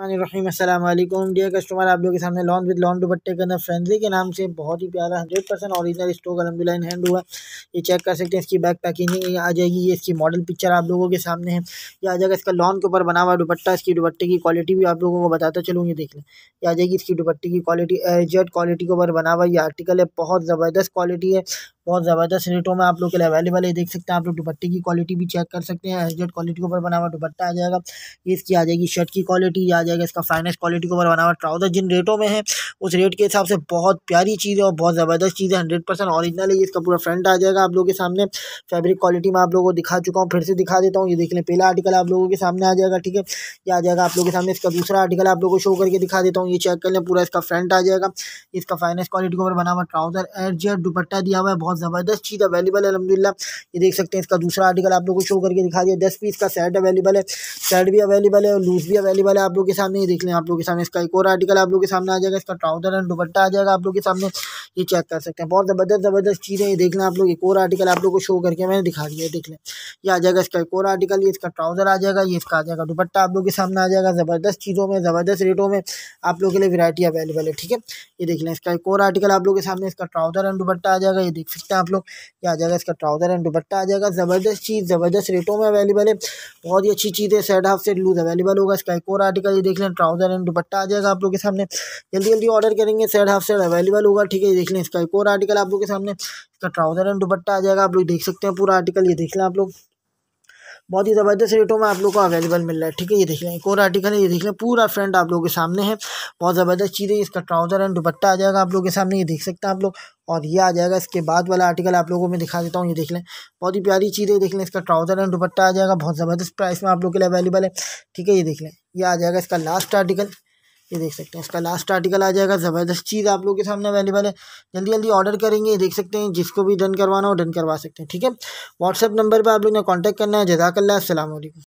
रहीम dear customer आप लोग के सामने लॉन विद लॉन दुपट्टे के अंदर फ्रेंडली के नाम से बहुत ही प्यारा हंड्रेड परसेंट ऑरिजिनल स्टॉक अलहमदिल्ला हैंड हुआ ये चेक कर सकते हैं इसकी बैक पैकेजिंग आ जाएगी ये इसकी मॉडल पिक्चर आप लोगों के सामने है ये आ जाएगा इसका लॉन के ऊपर बना हुआ दुपट्टा इसकी दुपट्टे की क्वालिटी भी आप लोगों को बताता चलूँ ये देख लें ये आ जाएगी इसकी दुपट्टे की क्वालिटी एजेड क्वालिटी के ऊपर बना हुआ ये आर्टिकल है बहुत ज़बरदस्त क्वालिटी है बहुत ज़बरदस्त रेटों में आप लोग के लिए अवेलेबल है देख सकते हैं आप लोग दुपट्टे की क्वालिटी भी चेक कर सकते हैं एच क्वालिटी के ऊपर बना हुआ दुपट्टा आ जाएगा ये इसकी आ जाएगी शर्ट की क्वालिटी आ जाएगा इसका फाइनेस क्वालिटी के ऊपर बना हुआ ट्राउज़र जिन रेटों में है उस रेट के हिसाब से बहुत प्यारी चीज़ है और बहुत ज़बरदस्त चीज़ है हंड्रेड परसेंट है इसका पूरा फ्रंट आ जाएगा आप लोगों के सामने फैब्रिक क्वालिटी में आप लोगों को दिखा चुका हूँ फिर से दिखा देता हूँ ये देख लें पहला आर्टिकल आप लोगों के सामने आ जाएगा ठीक है ये आ जाएगा आप लोगों के सामने इसका दूसरा आर्टिकल आप लोगों को शो करके दिखा देता हूँ ये चेक कर लें पूरा इसका फ्रंट आ जाएगा इसका फाइनेस्ट क्वालिटी के ऊपर बना हुआ ट्राउज़र एड जेड दुपट्टा दिया हुआ है बहुत बहुत ज़बरदस्त चीज़ अवेलेबल है अलहमदिल्ला ये देख सकते हैं इसका दूसरा आर्टिकल आप लोग को शो करके दिखा दिया दस पीस का सेट अवेलेबल है सेट भी अवेलेबल है और लूज भी अवेलेबल है आप लोग के सामने ये देख लें आप लोग के सामने इसका एक और आर्टिकल आप लोग के सामने आ जाएगा इसका ट्राउजर एंड दुपट्टा आ जाएगा आप लोग के सामने ये चेक कर सकते हैं बहुत ज़बरदस्त ज़बरदस्त चीज़ें ये देख लें आप लोग एक और आर्टिकल आप लोग को शो करके मैंने दिखा दिया देख लें ये आ जाएगा इसका एक और आर्टिकल ये इसका ट्राउज़र आ जाएगा ये इसका आ जाएगा दुपट्टा आप लोग के सामने आ जाएगा ज़बरदस्त चीज़ों में ज़बरदस्त रेटों में आप लोग के लिए वैरायटी अवेलेबल है ठीक है ये देख लें इसका एक और आर्टिकल आप लोग के सामने इसका ट्राउज़र एंड दुपट्टा आ जाएगा ये देख सकते हैं आप लोग ये आ जाएगा इसका ट्राउज़र एंड दुपट्टा आ जाएगा ज़बरदस्त चीज़ ज़बरदस्त रेटों में अवेलेबल है बहुत ही अच्छी चीज़ है set half set loose available होगा इसका एक और आर्टिकल ये देख लें ट्राउज़र एंड दुपट्टा आ जाएगा आप लोग के सामने जल्दी जल्दी ऑर्डर करेंगे सेट हाफ सेट अवेलेबल होगा ठीक है देख लें इसका एक और आर्टिकल आप लोग के सामने इसका ट्राउज़र एंड दुपट्टा आ जाएगा आप लोग देख सकते हैं पूरा आर्टिकल ये देख लें आप लोग बहुत ही ज़बरदस्त रेटों में आप लोग को अवेलेबल मिल रहा है ठीक है ये देख लें एक और आर्टिकल है ये देख लें पूरा फ्रंट आप लोगों के सामने है बहुत ज़बरदस्त चीज़ है इसका ट्राउज़र एंड दुपट्टा आ जाएगा आप लोगों के सामने ये देख सकते हैं आप लोग और ये आ जाएगा इसके बाद वाला आर्टिकल आप लोगों को मैं दिखा देता हूँ ये देख लें बहुत ही प्यारी चीज़ है देख लें इसका ट्राउज़र एंड दुपट्टा आ जाएगा बहुत ज़बरदस्त प्राइस में आप लोग के लिए अवेलेबल है ठीक है ये देख लें यह आ जाएगा इसका लास्ट आर्टिकल ये देख सकते हैं इसका लास्ट आर्टिकल आ जाएगा ज़बरदस्त चीज़ आप लोगों के सामने अवेलेबल है जल्दी जल्दी ऑर्डर करेंगे देख सकते हैं जिसको भी डन करवाना हो डन करवा सकते हैं ठीक है व्हाट्सअप नंबर पर आप लोग ने कॉन्टैक्ट करना है जजाकल्ला असल